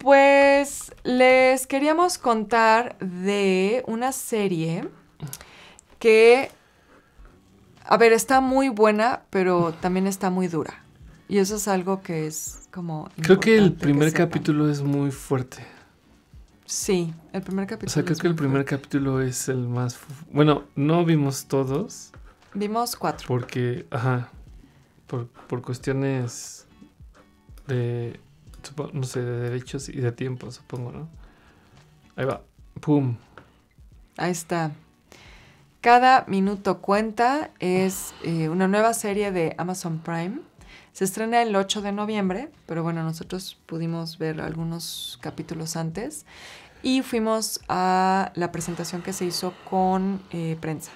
Pues les queríamos contar de una serie que, a ver, está muy buena, pero también está muy dura. Y eso es algo que es como... Creo que el primer capítulo es muy fuerte. Sí, el primer capítulo. O sea, creo que el primer capítulo es el más... Bueno, no vimos todos. Vimos cuatro. Porque, ajá, por cuestiones de no sé, de derechos y de tiempo, supongo, ¿no? Ahí va, pum. Ahí está. Cada minuto cuenta es eh, una nueva serie de Amazon Prime. Se estrena el 8 de noviembre, pero bueno, nosotros pudimos ver algunos capítulos antes y fuimos a la presentación que se hizo con eh, prensa.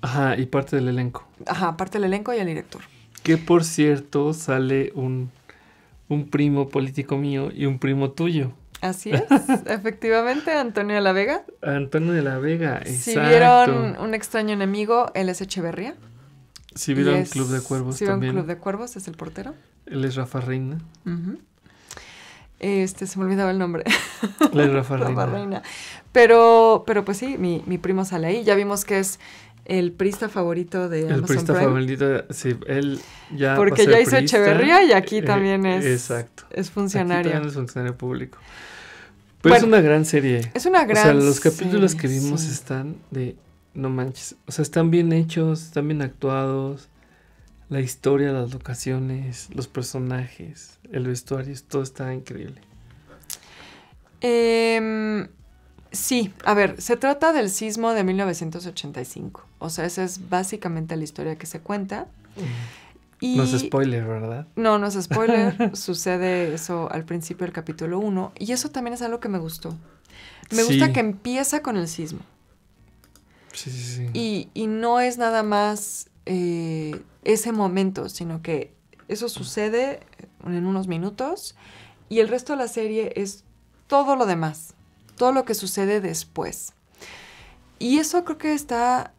Ajá, y parte del elenco. Ajá, parte del elenco y el director. Que por cierto, sale un un primo político mío y un primo tuyo. Así es, efectivamente, Antonio de la Vega. Antonio de la Vega, exacto. Si vieron Un extraño enemigo, él es Echeverría. Si vieron Club de Cuervos si vieron Club de Cuervos, es el portero. Él es Rafa Reina. Este, se me olvidaba el nombre. Él es Rafa, Reina. Pero, pero pues sí, mi, mi primo sale ahí. Ya vimos que es el prista favorito de Amazon El prista favorito, sí, él ya Porque ya hizo Echeverría y aquí eh, también es, exacto. es funcionario. también es funcionario público. Pero pues es una gran serie. Es una gran serie. O sea, los capítulos que vimos están de no manches. O sea, están bien hechos, están bien actuados. La historia, las locaciones, los personajes, el vestuario, todo está increíble. Eh, Sí, a ver, se trata del sismo de 1985. O sea, esa es básicamente la historia que se cuenta. Y, no es spoiler, ¿verdad? No, no es spoiler. sucede eso al principio del capítulo 1. Y eso también es algo que me gustó. Me gusta que empieza con el sismo. Sí, sí, sí. Y, no es nada más eh, ese momento, sino que eso sucede en unos minutos y el resto de la serie es todo lo demás todo lo que sucede después. Y eso creo que está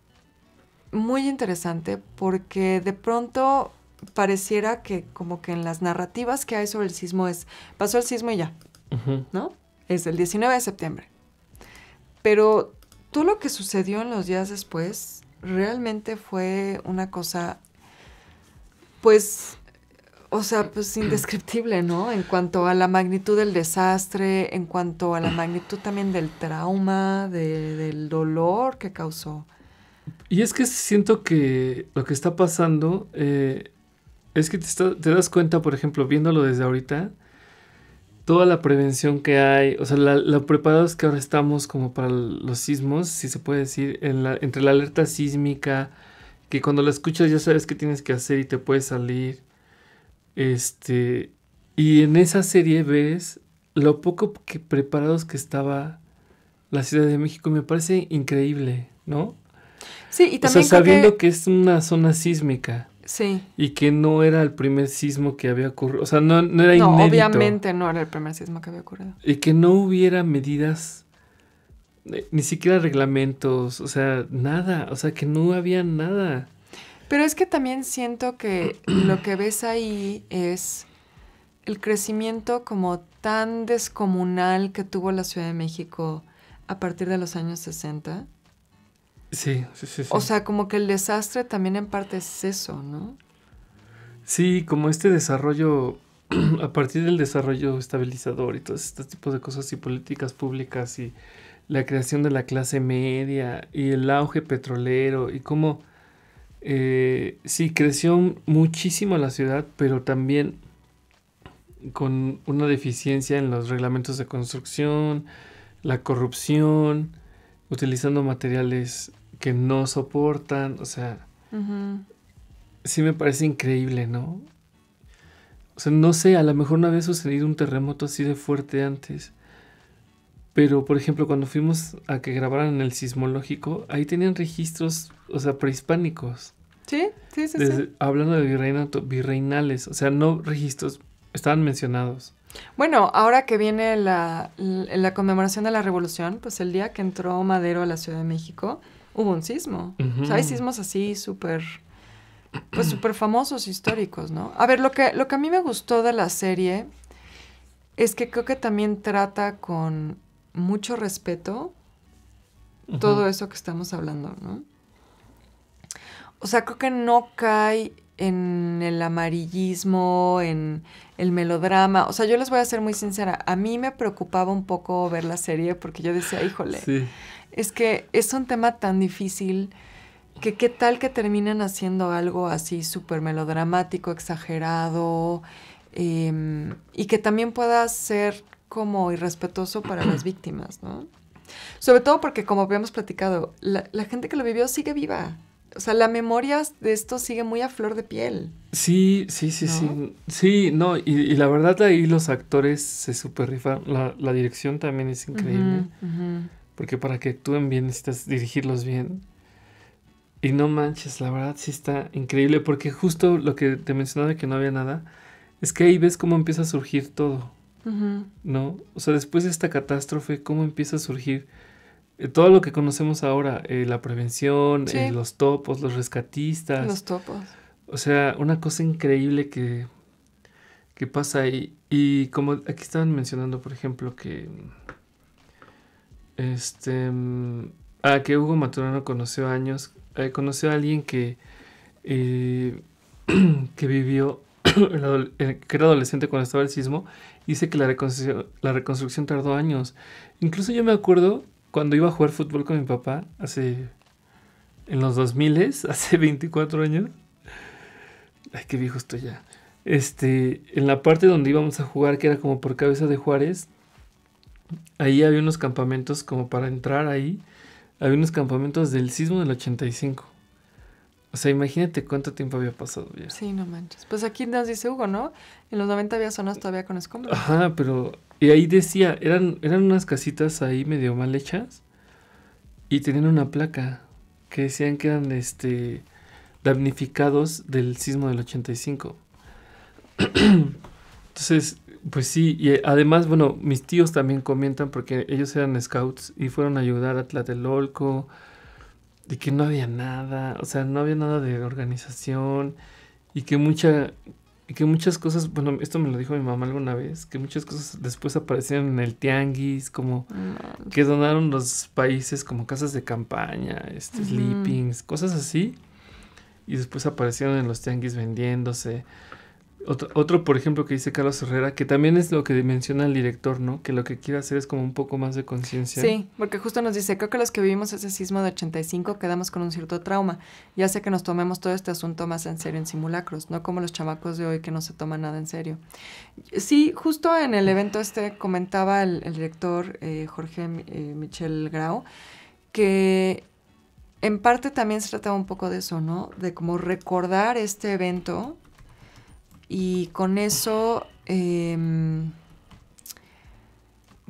muy interesante porque de pronto pareciera que como que en las narrativas que hay sobre el sismo es, pasó el sismo y ya, ¿no? Es el 19 de septiembre. Pero todo lo que sucedió en los días después realmente fue una cosa, pues, o sea, pues indescriptible, ¿no? En cuanto a la magnitud del desastre, en cuanto a la magnitud también del trauma, del dolor que causó. Y es que siento que lo que está pasando eh, es que te, das cuenta, por ejemplo, viéndolo desde ahorita, toda la prevención que hay, o sea, la, lo preparados que ahora estamos como para los sismos, si se puede decir, entre la alerta sísmica, que cuando la escuchas ya sabes qué tienes que hacer y te puedes salir este, y en esa serie ves lo poco que preparados que estaba la Ciudad de México. Me parece increíble, ¿no? Sí, y también. sabiendo que... es una zona sísmica. Sí. Y que no era el primer sismo que había ocurrido. O sea, no, era no, obviamente no era el primer sismo que había ocurrido. Y que no hubiera medidas, eh, ni siquiera reglamentos, o sea, nada. O sea, que no había nada. Pero es que también siento que lo que ves ahí es el crecimiento como tan descomunal que tuvo la Ciudad de México a partir de los años 60. Sí, sí, sí, O sea, como que el desastre también en parte es eso, ¿no? Sí, como este desarrollo, a partir del desarrollo estabilizador y todos estos tipos de cosas y políticas públicas y la creación de la clase media y el auge petrolero y cómo eh, sí, creció muchísimo la ciudad, pero también con una deficiencia en los reglamentos de construcción, la corrupción, utilizando materiales que no soportan, o sea, sí me parece increíble, ¿no? O sea, no sé, a lo mejor no había sucedido un terremoto así de fuerte antes, pero por ejemplo, cuando fuimos a que grabaran el sismológico, ahí tenían registros, o sea, prehispánicos. Sí, sí, sí. Hablando de virreinales, o sea, no registros, estaban mencionados. Bueno, ahora que viene la, conmemoración de la revolución, pues el día que entró Madero a la Ciudad de México, hubo un sismo. o sea, hay sismos así súper, pues súper famosos, históricos, ¿no? A ver, lo que, lo que a mí me gustó de la serie es que creo que también trata con mucho respeto todo eso que estamos hablando, ¿no? O sea, creo que no cae en el amarillismo, en el melodrama. O sea, yo les voy a ser muy sincera. A mí me preocupaba un poco ver la serie porque yo decía, híjole, es que es un tema tan difícil que qué tal que terminen haciendo algo así súper melodramático, exagerado, em, y que también pueda ser como irrespetuoso para las víctimas, ¿no? Sobre todo porque, como habíamos platicado, la gente que lo vivió sigue viva o sea, la memoria de esto sigue muy a flor de piel. Sí, sí, sí, sí. Sí, no, y, la verdad ahí los actores se super rifan. La, dirección también es increíble. Porque para que actúen bien necesitas dirigirlos bien. Y no manches, la verdad sí está increíble. Porque justo lo que te mencionaba de que no había nada, es que ahí ves cómo empieza a surgir todo. ¿No? O sea, después de esta catástrofe, cómo empieza a surgir eh, todo lo que conocemos ahora, eh, la prevención, eh, los topos, los rescatistas. Los topos. O sea, una cosa increíble que, que pasa ahí. Y como aquí estaban mencionando, por ejemplo, que. Este. Mm, ah, que Hugo Maturano conoció años. conoció a alguien que. que vivió. que era adolescente cuando estaba el sismo. Dice que la la reconstrucción tardó años. Incluso yo me acuerdo cuando iba a jugar fútbol con mi papá, hace en los 2000, hace 24 años. Ay, qué viejo estoy ya. Este, en la parte donde íbamos a jugar, que era como por cabeza de Juárez, ahí había unos campamentos como para entrar ahí. Había unos campamentos del sismo del 85. O sea, imagínate cuánto tiempo había pasado ya. Sí, no manches. Pues aquí nos dice Hugo, ¿no? En los 90 había zonas todavía con escombros. Ajá, pero y ahí decía, eran, eran unas casitas ahí medio mal hechas y tenían una placa que decían que eran este, damnificados del sismo del 85. Entonces, pues sí, y además, bueno, mis tíos también comentan porque ellos eran scouts y fueron a ayudar a Tlatelolco, y que no había nada, o sea, no había nada de organización y que mucha y que muchas cosas, bueno, esto me lo dijo mi mamá alguna vez, que muchas cosas después aparecieron en el tianguis, como que donaron los países como casas de campaña, este, sleepings, cosas así. Y después aparecieron en los tianguis vendiéndose. Otro, por ejemplo, que dice Carlos Herrera, que también es lo que menciona el director, ¿no? Que lo que quiere hacer es como un poco más de conciencia. Sí, porque justo nos dice, creo que los que vivimos ese sismo de 85 quedamos con un cierto trauma, ya sé que nos tomemos todo este asunto más en serio en simulacros, no como los chamacos de hoy que no se toman nada en serio. Sí, justo en el evento este comentaba el, director eh, Jorge eh, Michel Grau que en parte también se trataba un poco de eso, ¿no? De como recordar este evento y con eso, em,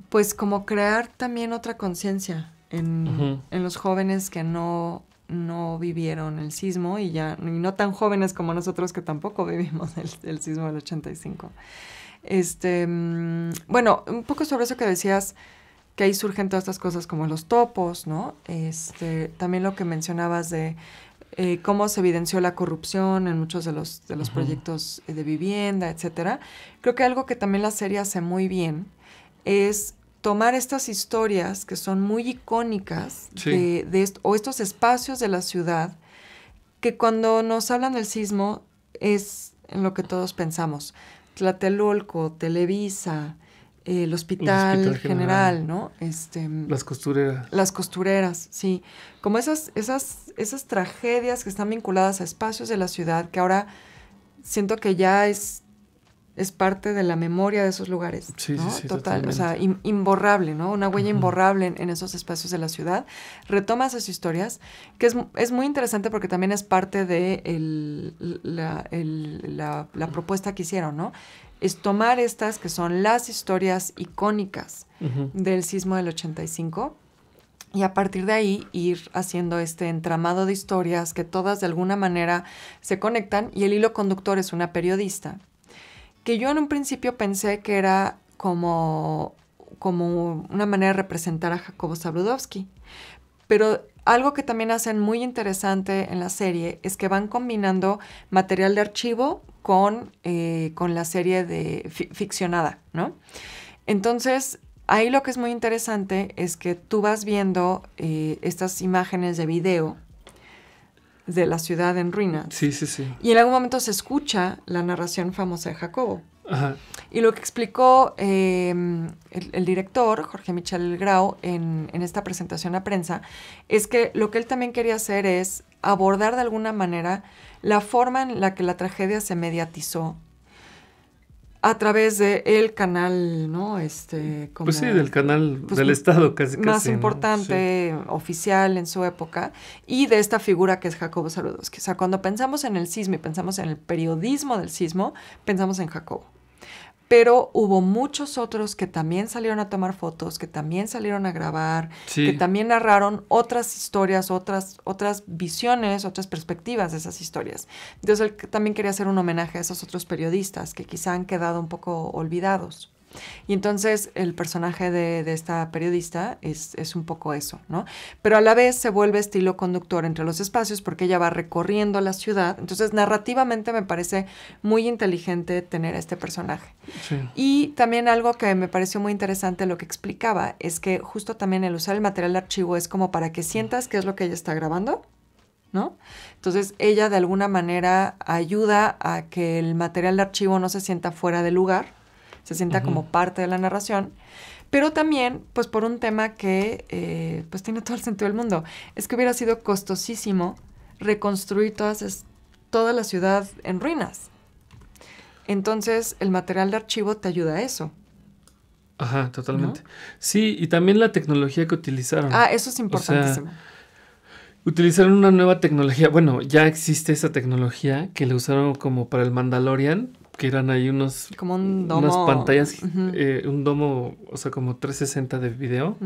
pues como crear también otra conciencia en, los jóvenes que no, vivieron el sismo y ya, y no tan jóvenes como nosotros que tampoco vivimos el, sismo del 85. Este, em, bueno, un poco sobre eso que decías, que ahí surgen todas estas cosas como los topos, ¿no? Este, también lo que mencionabas de eh, cómo se evidenció la corrupción en muchos de los, de los proyectos eh, de vivienda, etcétera. Creo que algo que también la serie hace muy bien es tomar estas historias que son muy icónicas de, o estos espacios de la ciudad que cuando nos hablan del sismo es en lo que todos pensamos. Tlatelolco, Televisa, eh, el hospital, general, ¿no? Este, las costureras. Las costureras, sí. Como esas, esas, esas tragedias que están vinculadas a espacios de la ciudad, que ahora siento que ya es, es parte de la memoria de esos lugares. Sí, sí, sí, Total, o sea, imborrable, ¿no? Una huella imborrable en, esos espacios de la ciudad. Retoma esas historias, que es, es muy interesante porque también es parte de la, la, la propuesta que hicieron, ¿no? es tomar estas que son las historias icónicas del sismo del 85 y a partir de ahí ir haciendo este entramado de historias que todas de alguna manera se conectan y el hilo conductor es una periodista, que yo en un principio pensé que era como, como una manera de representar a Jacobo Zabludowski, pero algo que también hacen muy interesante en la serie es que van combinando material de archivo con, eh, con la serie de ficcionada, ¿no? Entonces, ahí lo que es muy interesante es que tú vas viendo eh, estas imágenes de video de la ciudad en ruinas. Sí, sí, sí. Y en algún momento se escucha la narración famosa de Jacobo. Ajá. Y lo que explicó em, el, director, Jorge Michel Grau, en, esta presentación a prensa, es que lo que él también quería hacer es abordar de alguna manera la forma en la que la tragedia se mediatizó a través de el canal, ¿no? Este, como, pues sí, del canal pues, del Estado casi. Más importante, oficial en su época, y de esta figura que es Jacobo Saludos. O sea, cuando pensamos en el sismo y pensamos en el periodismo del sismo, pensamos en Jacobo pero hubo muchos otros que también salieron a tomar fotos, que también salieron a grabar, que también narraron otras historias, otras, otras visiones, otras perspectivas de esas historias. Entonces él también quería hacer un homenaje a esos otros periodistas que quizá han quedado un poco olvidados. Y entonces el personaje de, esta periodista es, un poco eso, ¿no? Pero a la vez se vuelve estilo conductor entre los espacios porque ella va recorriendo la ciudad. Entonces, narrativamente me parece muy inteligente tener a este personaje. Sí. Y también algo que me pareció muy interesante lo que explicaba es que justo también el usar el material de archivo es como para que sientas qué es lo que ella está grabando. ¿No? Entonces ella de alguna manera ayuda a que el material de archivo no se sienta fuera de lugar, se sienta como parte de la narración. Pero también, pues por un tema que, eh, pues tiene todo el sentido del mundo, es que hubiera sido costosísimo reconstruir todas toda la ciudad en ruinas. Entonces, el material de archivo te ayuda a eso. Ajá, totalmente. Sí, y también la tecnología que utilizaron. Ah, eso es importantísimo. utilizaron una nueva tecnología. Bueno, ya existe esa tecnología que le usaron como para el Mandalorian, que eran ahí unos... Como un domo. Unas pantallas, eh, un domo, o sea, como 360 de video.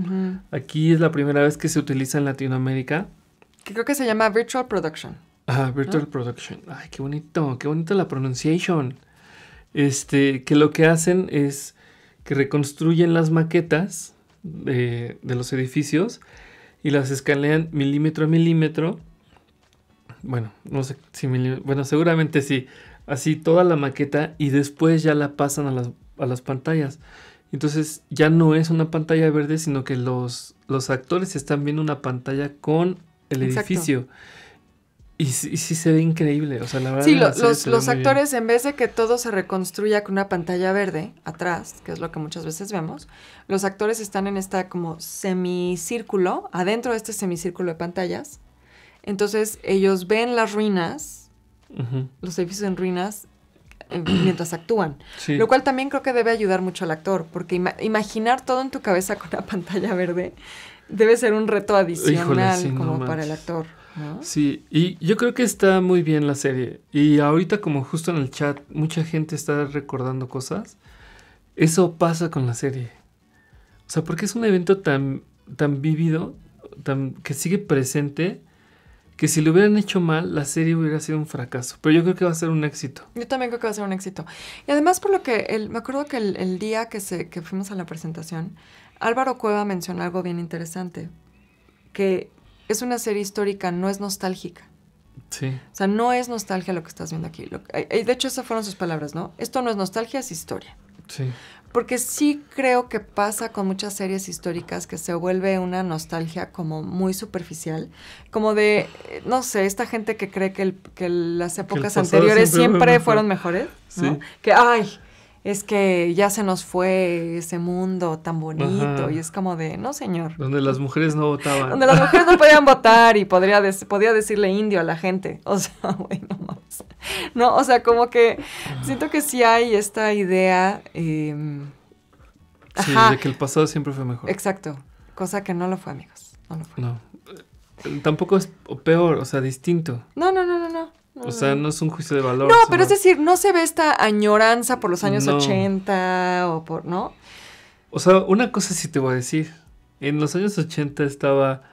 Aquí es la primera vez que se utiliza en Latinoamérica. Que creo que se llama Virtual Production. Ah, Virtual Production. Ay, qué bonito, qué bonita la pronunciación. Este, que lo que hacen es que reconstruyen las maquetas de, eh, de los edificios y las escanean milímetro a milímetro. Bueno, no sé si milímetro, bueno, seguramente sí, así toda la maqueta y después ya la pasan a las, pantallas. Entonces ya no es una pantalla verde, sino que los, los actores están viendo una pantalla con el edificio. Y, sí se ve increíble, o sea, Sí, los, actores, en vez de que todo se reconstruya con una pantalla verde atrás, que es lo que muchas veces vemos, los actores están en esta como semicírculo, adentro de este semicírculo de pantallas. Entonces ellos ven las ruinas los edificios en ruinas eh, mientras actúan. Lo cual también creo que debe ayudar mucho al actor, porque imaginar todo en tu cabeza con la pantalla verde debe ser un reto adicional como para el actor. Sí, y yo creo que está muy bien la serie. Y ahorita como justo en el chat mucha gente está recordando cosas, eso pasa con la serie. O sea, porque es un evento tan, tan vivido que sigue presente que si lo hubieran hecho mal, la serie hubiera sido un fracaso. Pero yo creo que va a ser un éxito. Yo también creo que va a ser un éxito. Y además, por lo que me acuerdo que el, día que, se, que fuimos a la presentación, Álvaro Cueva mencionó algo bien interesante, que es una serie histórica, no es nostálgica. Sí. O sea, no es nostalgia lo que estás viendo aquí. Eh, eh, de hecho, esas fueron sus palabras, ¿no? Esto no es nostalgia, es historia. Sí porque sí creo que pasa con muchas series históricas que se vuelve una nostalgia como muy superficial, como de, no sé, esta gente que cree que, las épocas anteriores siempre, fueron mejores, que, ay, es que ya se nos fue ese mundo tan bonito y es como de, no señor. Donde las mujeres no votaban. Donde las mujeres no podían votar y podría podía decirle indio a la gente. O sea, bueno, No, o sea, como que siento que sí hay esta idea. Em, sí, de que el pasado siempre fue mejor. Exacto, cosa que no lo fue, amigos. No lo fue. No. Tampoco es peor, o sea, distinto. No, no, no, no, no. O sea, no es un juicio de valor. No, pero es decir, no se ve esta añoranza por los años 80 o por, ¿no? O sea, una cosa sí te voy a decir. En los años 80 estaba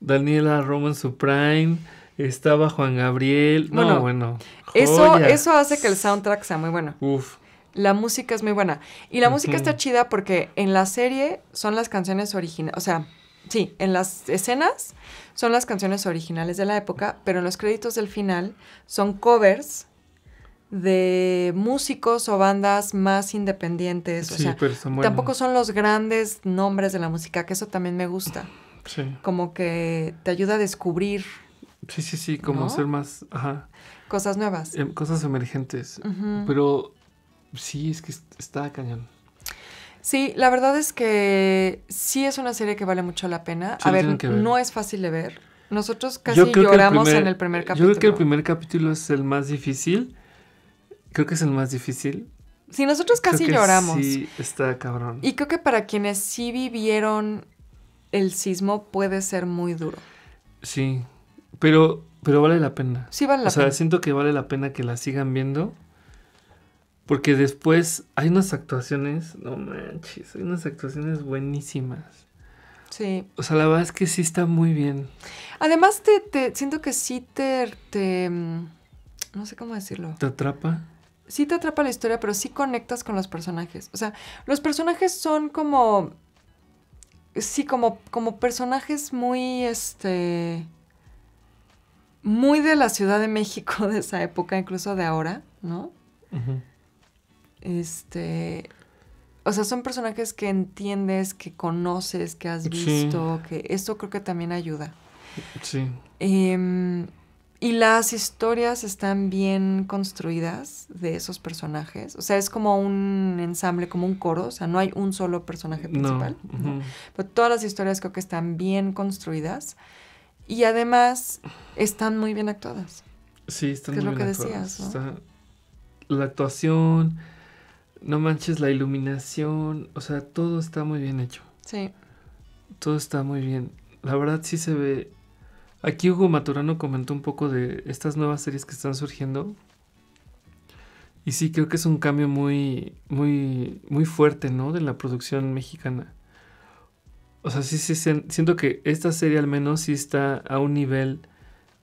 Daniela Roman su prime, estaba Juan Gabriel. Bueno, no, bueno. Eso, eso hace que el soundtrack sea muy bueno. Uf. La música es muy buena. Y la música está chida porque en la serie son las canciones originales. O sea, Sí, en las escenas son las canciones originales de la época, pero en los créditos del final son covers de músicos o bandas más independientes. O sí, sea, pero tampoco son los grandes nombres de la música, que eso también me gusta. Sí. Como que te ayuda a descubrir. Sí, sí, sí, como ser más... Cosas nuevas. Em, cosas emergentes. Pero sí, es que está cañón. Sí, la verdad es que sí es una serie que vale mucho la pena. a ver, no es fácil de ver. Nosotros casi lloramos en el primer capítulo. Yo creo que el primer capítulo es el más difícil. Creo que es el más difícil. Sí, nosotros casi lloramos. Sí, está cabrón. Y creo que para quienes sí vivieron el sismo puede ser muy duro. Sí, pero, pero vale la pena. Sí, vale la pena. O sea, siento que vale la pena que la sigan viendo. Porque después hay unas actuaciones, no manches, hay unas actuaciones buenísimas. Sí. O sea, la verdad es que sí está muy bien. Además, te, siento que sí te, mm, No sé cómo decirlo. ¿Te atrapa? Sí te atrapa la historia, pero sí conectas con los personajes. O sea, los personajes son como... Sí, como, como personajes muy, este... Muy de la Ciudad de México de esa época, incluso de ahora, ¿no? Ajá. Este. O sea, son personajes que entiendes, que conoces, que has visto, que esto creo que también ayuda. Sí. Em, y las historias están bien construidas de esos personajes. O sea, es como un ensamble, como un coro. O sea, no hay un solo personaje principal. Pero todas las historias creo que están bien construidas. Y además están muy bien actuadas. Sí, están es lo que decías, la actuación, no manches, la iluminación, o sea, todo está muy bien hecho. Sí. Todo está muy bien. La verdad sí se ve. Aquí Hugo Maturano comentó un poco de estas nuevas series que están surgiendo. Y sí, creo que es un cambio muy, muy, muy fuerte, ¿no? De la producción mexicana. O sea, sí, sí, siento que esta serie al menos sí está a un nivel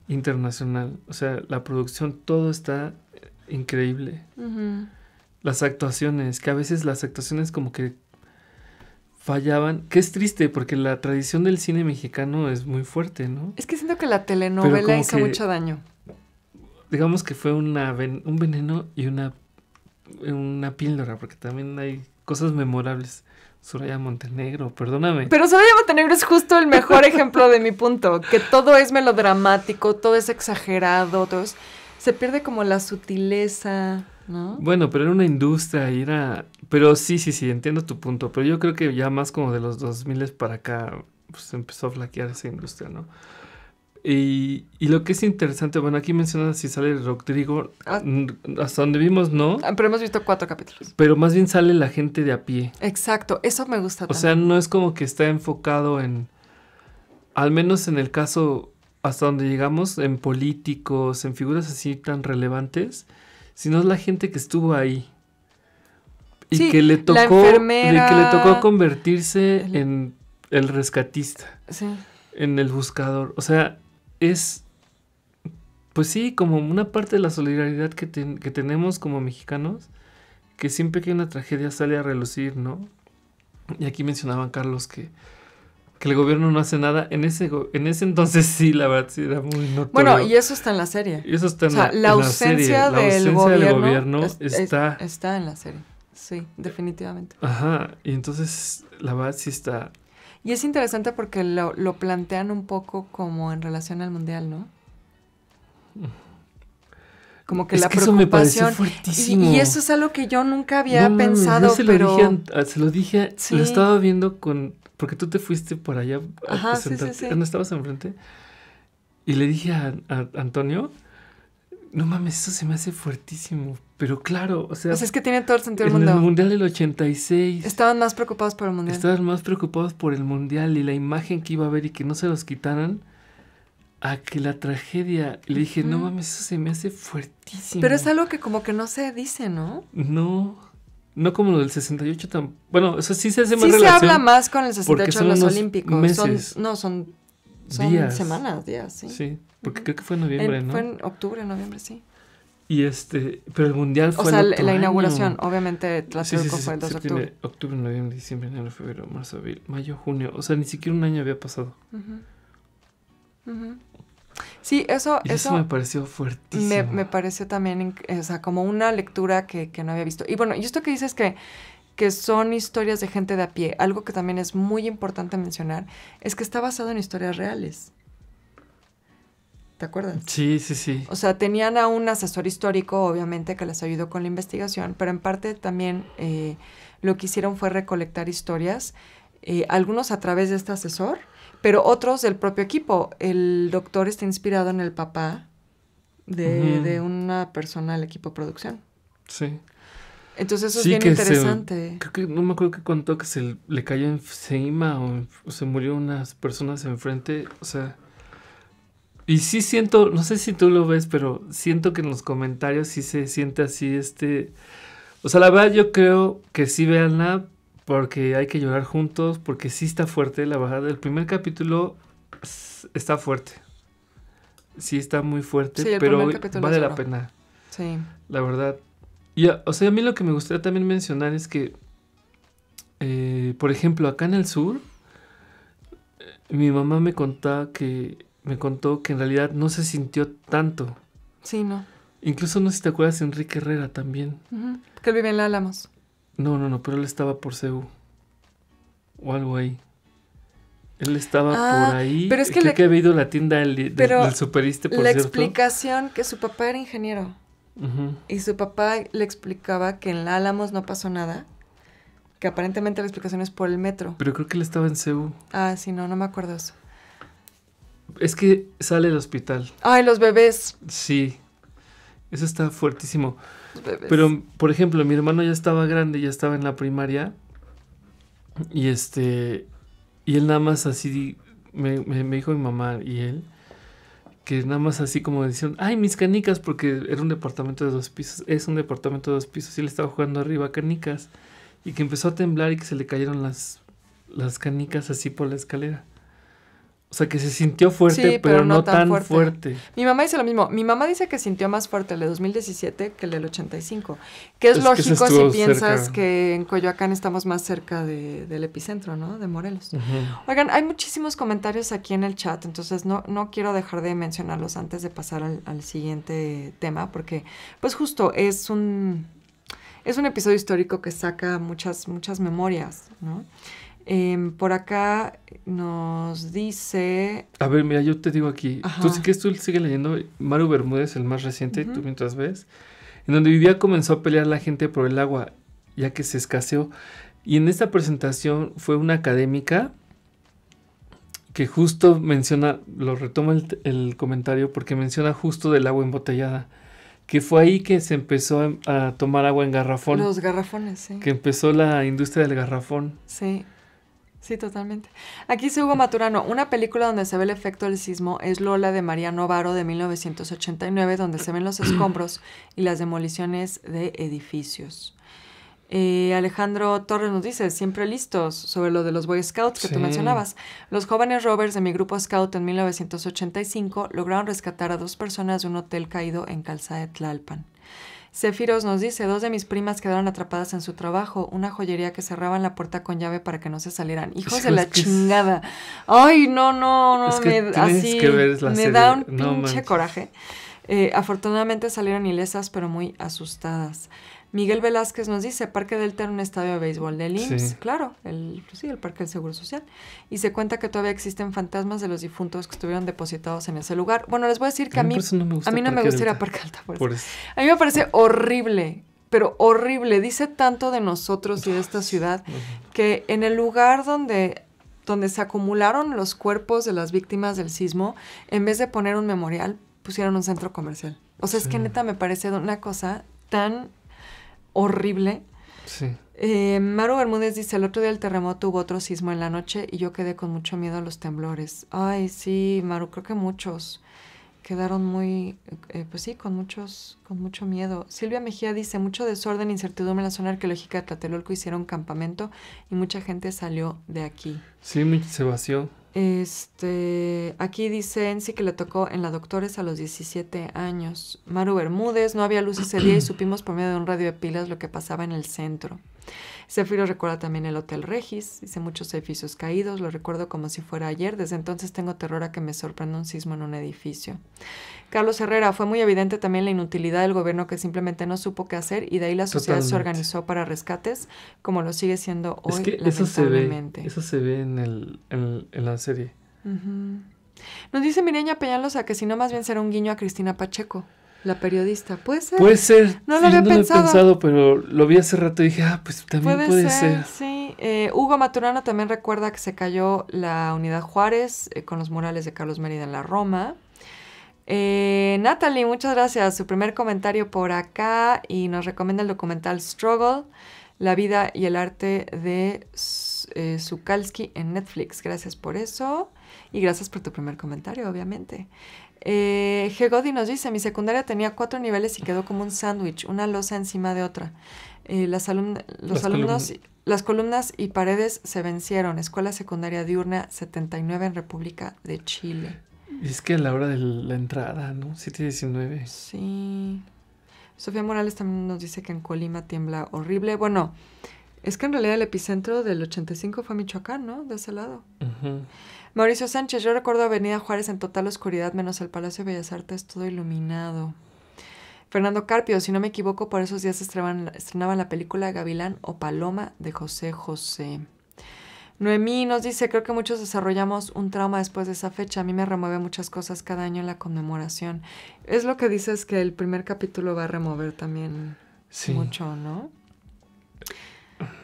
internacional. O sea, la producción, todo está increíble las actuaciones, que a veces las actuaciones como que fallaban, que es triste porque la tradición del cine mexicano es muy fuerte, ¿no? Es que siento que la telenovela hizo mucho daño. Digamos que fue una un veneno y una, una píldora, porque también hay cosas memorables. Soraya Montenegro, perdóname. Pero Soraya Montenegro es justo el mejor ejemplo de mi punto, que todo es melodramático, todo es exagerado, todo se pierde como la sutileza. Bueno, pero era una industria era... Pero sí, sí, sí, entiendo tu punto, pero yo creo que ya más como de los 2000 para acá, pues empezó a flaquear esa industria, ¿no? Y, lo que es interesante, bueno, aquí mencionas si sale Rodrigo, ah. hasta donde vimos no. Ah, pero hemos visto cuatro capítulos. Pero más bien sale la gente de a pie. Exacto, eso me gusta. O sea, no es como que está enfocado en, al menos en el caso hasta donde llegamos, en políticos, en figuras así tan relevantes, sino es la gente que estuvo ahí. Y que le tocó. que le tocó convertirse en el rescatista. En el buscador. O sea, es. Pues sí, como una parte de la solidaridad que, que tenemos como mexicanos, que siempre que hay una tragedia sale a relucir, ¿no? Y aquí mencionaban, Carlos, que que el gobierno no hace nada. En ese, en ese entonces sí, la verdad, sí era muy notorio. Bueno, y eso está en la serie. Y eso está en, la, serie. ausencia sea, la, ausencia del gobierno está... está en la serie, sí, definitivamente. Ajá, y entonces la verdad sí está... Y es interesante porque lo, plantean un poco como en relación al mundial, ¿no? Como que la que preocupación. Eso me fuertísimo. Y, eso es algo que yo nunca había pensado, se Lo dije, ah, se lo estaba viendo con porque tú te fuiste por allá a Sí, sí, sí. No estabas enfrente. Y le dije a, Antonio, no mames, eso se me hace fuertísimo. Pero claro, o sea... O sea es que tiene todo el sentido del mundo. En el Mundial del 86... Estaban más preocupados por el Mundial. Estaban más preocupados por el Mundial y la imagen que iba a haber y que no se los quitaran a que la tragedia. Le dije, no mames, eso se me hace fuertísimo. Pero es algo que como que no se dice, ¿no? No. No como lo del 68 tan... Bueno, eso sí se hace más Sí se habla más con el 68 de los Olímpicos. son, no, son, semanas, días, sí. Sí, porque creo que fue en noviembre, ¿no? Fue en octubre, noviembre, sí. Y este, pero el mundial fue. O sea, la inauguración, obviamente, la sí, fue el 2 de octubre. Octubre, noviembre, diciembre, enero, febrero, marzo, abril, mayo, junio. O sea, ni siquiera un año había pasado. Ajá. Sí, eso, eso, me pareció fuertísimo. Me, pareció también, como una lectura que, no había visto. Y bueno, y esto que dices que, que son historias de gente de a pie, algo que también es muy importante mencionar, es que está basado en historias reales. ¿Te acuerdas? Sí, sí, sí. O sea, tenían a un asesor histórico, obviamente, que les ayudó con la investigación, pero en parte también eh, lo que hicieron fue recolectar historias, eh, algunos a través de este asesor pero otros del propio equipo. El doctor está inspirado en el papá de, una persona del equipo de producción. Sí. Entonces eso es bien interesante. que no me acuerdo que contó que se le cayó encima o, o se murió unas personas enfrente. O sea. Y sí siento, no sé si tú lo ves, pero siento que en los comentarios sí se siente así este. O sea, la verdad yo creo que sí, veanla, porque hay que llorar juntos, porque sí está fuerte la bajada. El primer capítulo está fuerte. Sí está muy fuerte, pero vale la pena. Sí. La verdad. Ya, ah, o sea, a mí lo que me gustaría también mencionar es que, eh, por ejemplo, acá en el sur, eh, mi mamá me que me contó que en realidad no se sintió tanto. Sí, no. Incluso no sé si te acuerdas Enrique Herrera también. Que vive en Álamos. No, no, no, pero él estaba por CEU. O algo ahí. Él estaba ah, por ahí. Pero es que, le, que había ido la tienda del, del superiste, por La explicación que su papá era ingeniero. Y su papá le explicaba que en Álamos no pasó nada. Que aparentemente la explicación es por el metro. Pero creo que él estaba en CEU. Ah, sí, no, no me acuerdo eso. Es que sale del hospital. Ay, los bebés. Sí. Eso está fuertísimo. Pero, por ejemplo, mi hermano ya estaba grande, ya estaba en la primaria. Y este. Y él nada más así. Me, dijo mi mamá y él. Que nada más así como decían. Ay, mis canicas. Porque era un departamento de dos pisos. Es un departamento de dos pisos. Y él estaba jugando arriba canicas. Y que empezó a temblar y que se le cayeron las, las canicas así por la escalera. O sea, que se sintió fuerte, pero, no, tan, fuerte. Mi mamá dice lo mismo. Mi mamá dice que sintió más fuerte el de 2017 que el del 85. Que es, lógico si piensas que en Coyoacán estamos más cerca del epicentro, ¿no? De Morelos. Oigan, hay muchísimos comentarios aquí en el chat, entonces no, quiero dejar de mencionarlos antes de pasar al, siguiente tema, porque, pues justo, es un, es un episodio histórico que saca muchas, muchas memorias, ¿no? Em, por acá nos dice. A ver, mira, yo te digo aquí. Tú sí que tú sigue leyendo Maru Bermúdez, el más reciente, tú mientras ves. En donde vivía comenzó a pelear la gente por el agua, ya que se escaseó. Y en esta presentación fue una académica que justo menciona, lo retomo el, el comentario, porque menciona justo del agua embotellada que fue ahí que se empezó a, tomar agua en garrafón. Los garrafones, sí. Que empezó la industria del garrafón. Sí. Sí, totalmente. Aquí se Hugo Maturano, una película donde se ve el efecto del sismo es Lola de Mariano Novaro de 1989, donde se ven los escombros y las demoliciones de edificios. Eh, Alejandro Torres nos dice, siempre listos, sobre lo de los Boy Scouts que tú mencionabas. Los jóvenes Rovers de mi grupo Scout en 1985 lograron rescatar a dos personas de un hotel caído en Calzada de Tlalpan. Cefiros nos dice, dos de mis primas quedaron atrapadas en su trabajo, una joyería que cerraban la puerta con llave para que no se salieran. Hijos de la chingada. Ay, no, no, no, así me da un pinche coraje. Eh, afortunadamente salieron ilesas, pero muy asustadas. Miguel Velázquez nos dice, Parque Delta era un estadio de béisbol de IMSS, claro, el, pues sí, el Parque del Seguro Social. Y se cuenta que todavía existen fantasmas de los difuntos que estuvieron depositados en ese lugar. Bueno, les voy a decir que a, mí, no me gustaría Parque Alta. Por, eso. A mí me parece horrible, pero horrible. Dice tanto de nosotros y de esta ciudad que en el lugar donde donde se acumularon los cuerpos de las víctimas del sismo, en vez de poner un memorial, pusieron un centro comercial. O sea, es que neta me parece una cosa tan horrible. Sí. Eh, Maru Bermúdez dice, el otro día del terremoto hubo otro sismo en la noche y yo quedé con mucho miedo a los temblores. Ay, sí, Maru, creo que muchos quedaron muy, eh, pues sí, con muchos, con mucho miedo. Silvia Mejía dice, mucho desorden, incertidumbre en la zona arqueológica de Tlatelolco hicieron campamento y mucha gente salió de aquí. Sí, se vació. Este, aquí dice Ensi que le tocó en la Doctores a los 17 años. Maru Bermúdez, no había luz ese día y supimos por medio de un radio de pilas lo que pasaba en el centro. Sefiro recuerda también el Hotel Regis, dice muchos edificios caídos, lo recuerdo como si fuera ayer, desde entonces tengo terror a que me sorprenda un sismo en un edificio. Carlos Herrera, fue muy evidente también la inutilidad del gobierno que simplemente no supo qué hacer y de ahí la sociedad se organizó para rescates, como lo sigue siendo hoy. eso se ve, eso se ve en, la serie. Nos dice Mireña Peñalosa que si no más bien será un guiño a Cristina Pacheco. La periodista, puede ser. Puede ser. No lo había pensado. pero lo vi hace rato y dije, ah, pues también puede, ser, eh, Hugo Maturano también recuerda que se cayó la unidad Juárez eh, con los murales de Carlos Mérida en la Roma. Eh, Natalie, muchas gracias. Su primer comentario por acá y nos recomienda el documental Struggle, la vida y el arte de Sukalski eh, Zukalski en Netflix. Gracias por eso y gracias por tu primer comentario, obviamente. Eh, Hegodi nos dice, mi secundaria tenía cuatro niveles y quedó como un sándwich, una losa encima de otra. Eh, las los alumnos, las columnas y paredes se vencieron. Escuela Secundaria Diurna 79 en República de Chile es que a la hora de la entrada, ¿no? 19. Sí. Sofía Morales también nos dice que en Colima tiembla horrible. Bueno, es que en realidad el epicentro del 85 fue Michoacán, ¿no? De ese lado. Mauricio Sánchez, yo recuerdo Avenida Juárez en total oscuridad, menos el Palacio de Bellas Artes, todo iluminado. Fernando Carpio, si no me equivoco, por esos días estrenaba estrenaban la película Gavilán o Paloma de José José. Noemí nos dice, creo que muchos desarrollamos un trauma después de esa fecha. A mí me remueve muchas cosas cada año en la conmemoración. Es lo que dices que el primer capítulo va a remover también mucho, ¿no?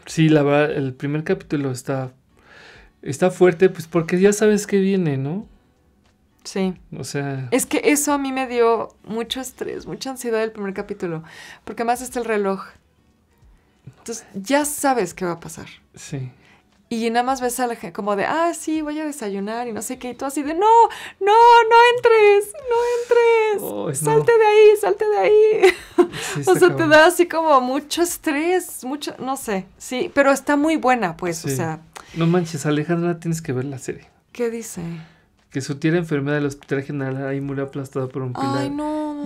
Sí, la verdad, el primer capítulo está, está fuerte, pues porque ya sabes qué viene, ¿no? Sí. O sea. Es que eso a mí me dio mucho estrés, mucha ansiedad el primer capítulo. Porque más está el reloj. Entonces, ya sabes qué va a pasar. Sí y nada más ves a la gente como de, ah, sí, voy a desayunar y no sé qué, y tú así de, no, no, no entres, no entres, salte de ahí, salte de ahí. o sea, te da así como mucho estrés, mucho, no sé, sí, pero está muy buena, pues, o sea. No manches, Alejandra, tienes que ver la serie. ¿Qué dice? que su tía era del hospital general ahí murió aplastada por un pilar.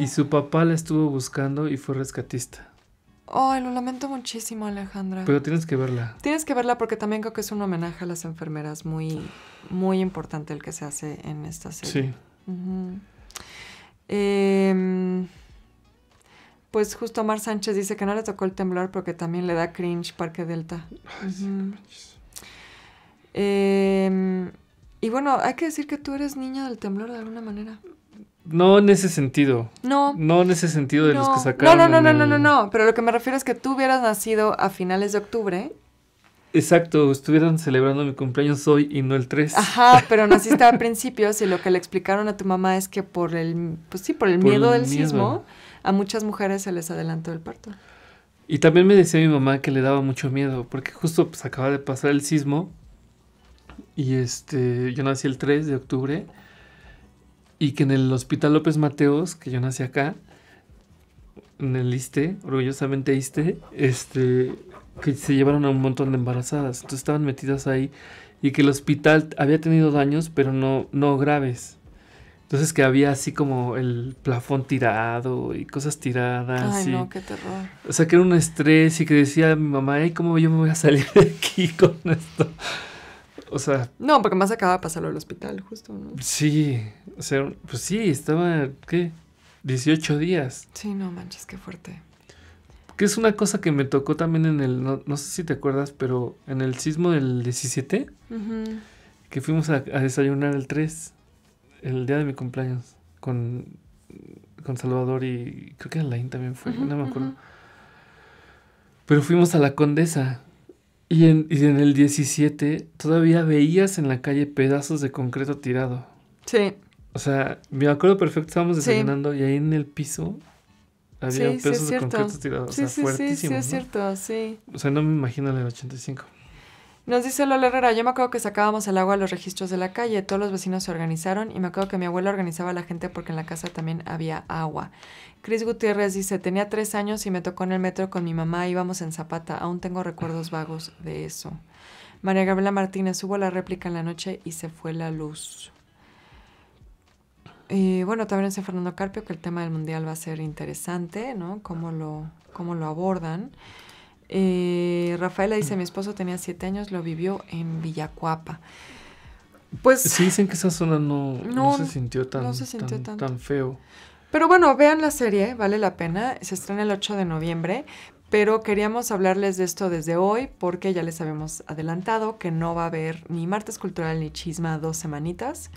Y su papá la estuvo buscando y fue rescatista. Ay, lo lamento muchísimo, Alejandra. Pero tienes que verla. Tienes que verla porque también creo que es un homenaje a las enfermeras muy, muy importante el que se hace en esta serie. Sí. Em, pues justo Mar Sánchez dice que no le tocó el temblor porque también le da cringe Parque Delta. Ay, sí, eh, y bueno, hay que decir que tú eres niña del temblor de alguna manera. No en ese sentido. No. No en ese sentido de los que sacaron. No, no, no, no, no, no, Pero lo que me refiero es que tú hubieras nacido a finales de octubre. Exacto, estuvieran celebrando mi cumpleaños hoy y no el 3. Ajá, pero naciste a principios y lo que le explicaron a tu mamá es que por el, pues sí, por el miedo del sismo, a muchas mujeres se les adelantó el parto. Y también me decía mi mamá que le daba mucho miedo, porque justo pues acaba de pasar el sismo y este, yo nací el 3 de octubre y que en el Hospital López Mateos, que yo nací acá, en el ISTE, orgullosamente ISTE, este, que se llevaron a un montón de embarazadas. Entonces estaban metidas ahí y que el hospital había tenido daños, pero no, no graves. Entonces que había así como el plafón tirado y cosas tiradas. Ay, no, qué terror. O sea, que era un estrés y que decía mi mamá, ¿cómo yo me voy a salir de aquí con esto? O sea. No, porque más acaba de pasarlo al hospital, justo, ¿no? Sí. O sea, pues sí, estaba, ¿qué? 18 días. Sí, no manches, qué fuerte. Que es una cosa que me tocó también en el. No, sé si te acuerdas, pero en el sismo del 17, que fuimos a, desayunar el 3, el día de mi cumpleaños, con, con Salvador y creo que Alain también fue, no me acuerdo. Pero fuimos a la condesa y en, y en el 17 todavía veías en la calle pedazos de concreto tirado. Sí. O sea, me acuerdo perfecto, estábamos desayunando y ahí en el piso había pedazos de concreto tirado. o sea, sí, sí, sí, es cierto, sí. O sea, no me imagino ochenta y 85. Nos dice Lola Herrera, yo me acuerdo que sacábamos el agua a los registros de la calle, todos los vecinos se organizaron y me acuerdo que mi abuela organizaba a la gente porque en la casa también había agua. Cris Gutiérrez dice, tenía tres años y me tocó en el metro con mi mamá, íbamos en Zapata, aún tengo recuerdos vagos de eso. María Gabriela Martínez, hubo la réplica en la noche y se fue la luz. Y bueno, también dice Fernando Carpio que el tema del mundial va a ser interesante, ¿no? lo, cómo lo abordan. Eh, Rafaela dice, mi esposo tenía siete años, lo vivió en Villacuapa. Pues... Sí, dicen que esa zona no, se sintió tan, tan, feo. Pero bueno, vean la serie, vale la pena. Se estrena el 8 de noviembre, pero queríamos hablarles de esto desde hoy porque ya les habíamos adelantado que no va a haber ni martes cultural ni chisma dos semanitas.